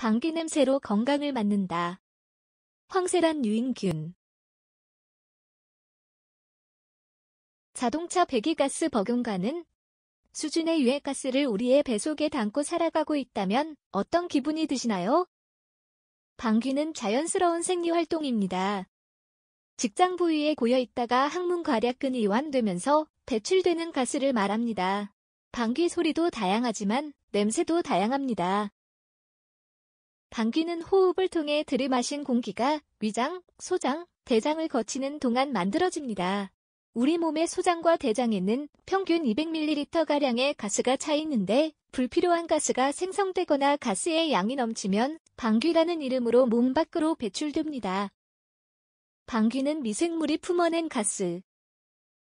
방귀 냄새로 건강을 맡는다. 황세란 유인균 자동차 배기가스 버금가는 수준의 유해가스를 우리의 배 속에 담고 살아가고 있다면 어떤 기분이 드시나요? 방귀는 자연스러운 생리활동입니다. 직장 부위에 고여 있다가 항문 과략근이 이완되면서 배출되는 가스를 말합니다. 방귀 소리도 다양하지만 냄새도 다양합니다. 방귀는 호흡을 통해 들이마신 공기가 위장, 소장, 대장을 거치는 동안 만들어집니다. 우리 몸의 소장과 대장에는 평균 200ml가량의 가스가 차 있는데 불필요한 가스가 생성되거나 가스의 양이 넘치면 방귀라는 이름으로 몸 밖으로 배출됩니다. 방귀는 미생물이 품어낸 가스.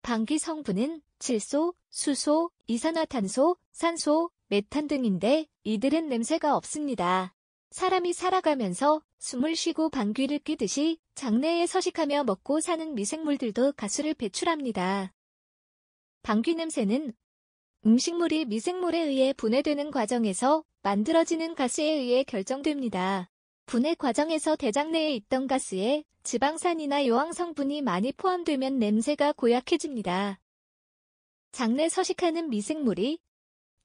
방귀 성분은 질소, 수소, 이산화탄소, 산소, 메탄 등인데 이들은 냄새가 없습니다. 사람이 살아가면서 숨을 쉬고 방귀를 뀌듯이 장내에 서식하며 먹고 사는 미생물들도 가수를 배출합니다. 방귀 냄새는 음식물이 미생물에 의해 분해되는 과정에서 만들어지는 가스에 의해 결정됩니다. 분해 과정에서 대장 내에 있던 가스에 지방산이나 요황 성분이 많이 포함되면 냄새가 고약해집니다. 장내 서식하는 미생물이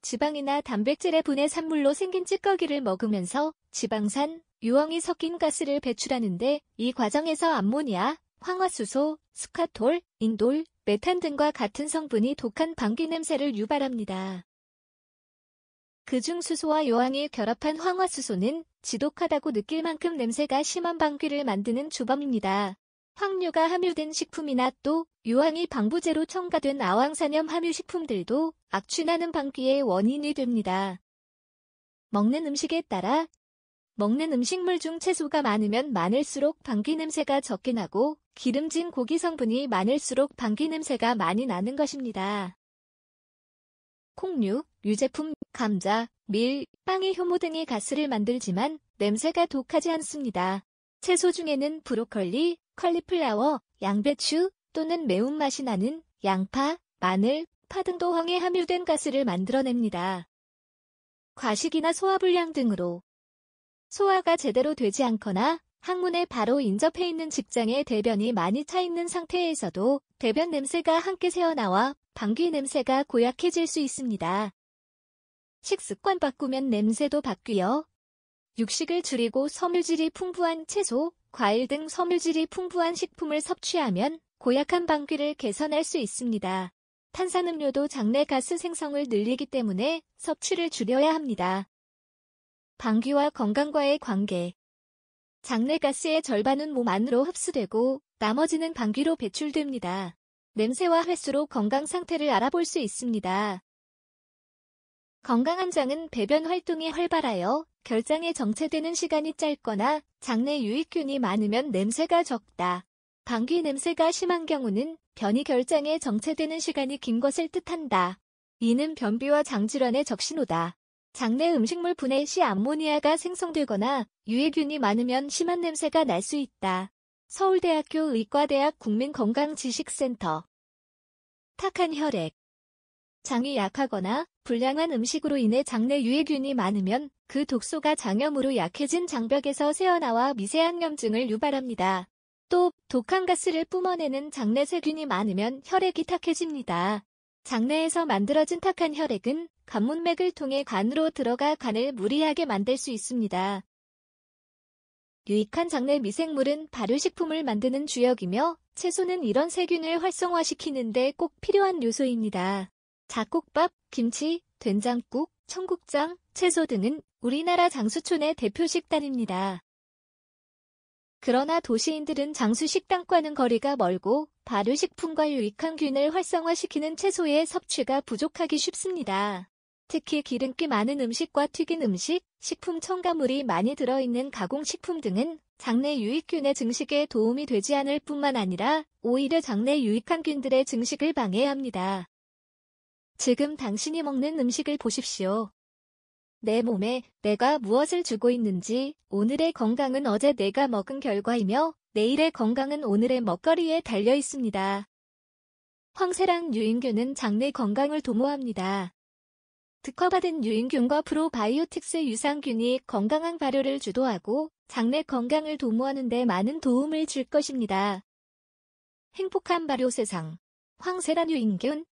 지방이나 단백질의 분해 산물로 생긴 찌꺼기를 먹으면서 지방산, 유황이 섞인 가스를 배출하는데 이 과정에서 암모니아, 황화수소, 스카톨, 인돌, 메탄 등과 같은 성분이 독한 방귀 냄새를 유발합니다. 그중 수소와 요황이 결합한 황화수소는 지독하다고 느낄 만큼 냄새가 심한 방귀를 만드는 주범입니다. 황류가 함유된 식품이나 또 유황이 방부제로 첨가된 아황산염 함유 식품들도 악취나는 방귀의 원인이 됩니다. 먹는 음식에 따라 먹는 음식물 중 채소가 많으면 많을수록 방귀 냄새가 적게 나고 기름진 고기 성분이 많을수록 방귀 냄새가 많이 나는 것입니다. 콩류, 유제품, 감자, 밀, 빵이 효모 등이 가스를 만들지만 냄새가 독하지 않습니다. 채소 중에는 브로콜리, 컬리플라워, 양배추 또는 매운맛이 나는 양파, 마늘, 파 등도 황에 함유된 가스를 만들어냅니다. 과식이나 소화불량 등으로 소화가 제대로 되지 않거나 항문에 바로 인접해 있는 직장에 대변이 많이 차 있는 상태에서도 대변 냄새가 함께 새어나와 방귀 냄새가 고약해질 수 있습니다. 식습관 바꾸면 냄새도 바뀌어 육식을 줄이고 섬유질이 풍부한 채소, 과일 등 섬유질이 풍부한 식품을 섭취하면 고약한 방귀를 개선할 수 있습니다. 탄산음료도 장내 가스 생성을 늘리기 때문에 섭취를 줄여야 합니다. 방귀와 건강과의 관계 장내 가스의 절반은 몸 안으로 흡수되고 나머지는 방귀로 배출됩니다. 냄새와 횟수로 건강 상태를 알아볼 수 있습니다. 건강한 장은 배변 활동이 활발하여 결장에 정체되는 시간이 짧거나 장내 유익균이 많으면 냄새가 적다. 방귀 냄새가 심한 경우는 변이 결장에 정체되는 시간이 긴 것을 뜻한다. 이는 변비와 장질환의 적신호다. 장내 음식물 분해 시 암모니아가 생성되거나 유해균이 많으면 심한 냄새가 날 수 있다. 서울대학교 의과대학 국민건강지식센터 탁한 혈액 장이 약하거나 불량한 음식으로 인해 장내 유해균이 많으면 그 독소가 장염으로 약해진 장벽에서 새어나와 미세한 염증을 유발합니다. 또 독한 가스를 뿜어내는 장내 세균이 많으면 혈액이 탁해집니다. 장내에서 만들어진 탁한 혈액은 간문맥을 통해 간으로 들어가 간을 무리하게 만들 수 있습니다. 유익한 장내 미생물은 발효식품을 만드는 주역이며 채소는 이런 세균을 활성화시키는데 꼭 필요한 요소입니다. 잡곡밥, 김치, 된장국, 청국장, 채소 등은 우리나라 장수촌의 대표 식단입니다. 그러나 도시인들은 장수 식당과는 거리가 멀고 발효식품과 유익한 균을 활성화시키는 채소의 섭취가 부족하기 쉽습니다. 특히 기름기 많은 음식과 튀긴 음식, 식품 첨가물이 많이 들어있는 가공식품 등은 장내 유익균의 증식에 도움이 되지 않을 뿐만 아니라 오히려 장내 유익한 균들의 증식을 방해합니다. 지금 당신이 먹는 음식을 보십시오. 내 몸에 내가 무엇을 주고 있는지 오늘의 건강은 어제 내가 먹은 결과이며 내일의 건강은 오늘의 먹거리에 달려 있습니다. 황세랑 유인균은 장내 건강을 도모합니다. 특허받은 유인균과 프로바이오틱스 유산균이 건강한 발효를 주도하고 장내 건강을 도모하는 데 많은 도움을 줄 것입니다. 행복한 발효 세상 황세란 유인균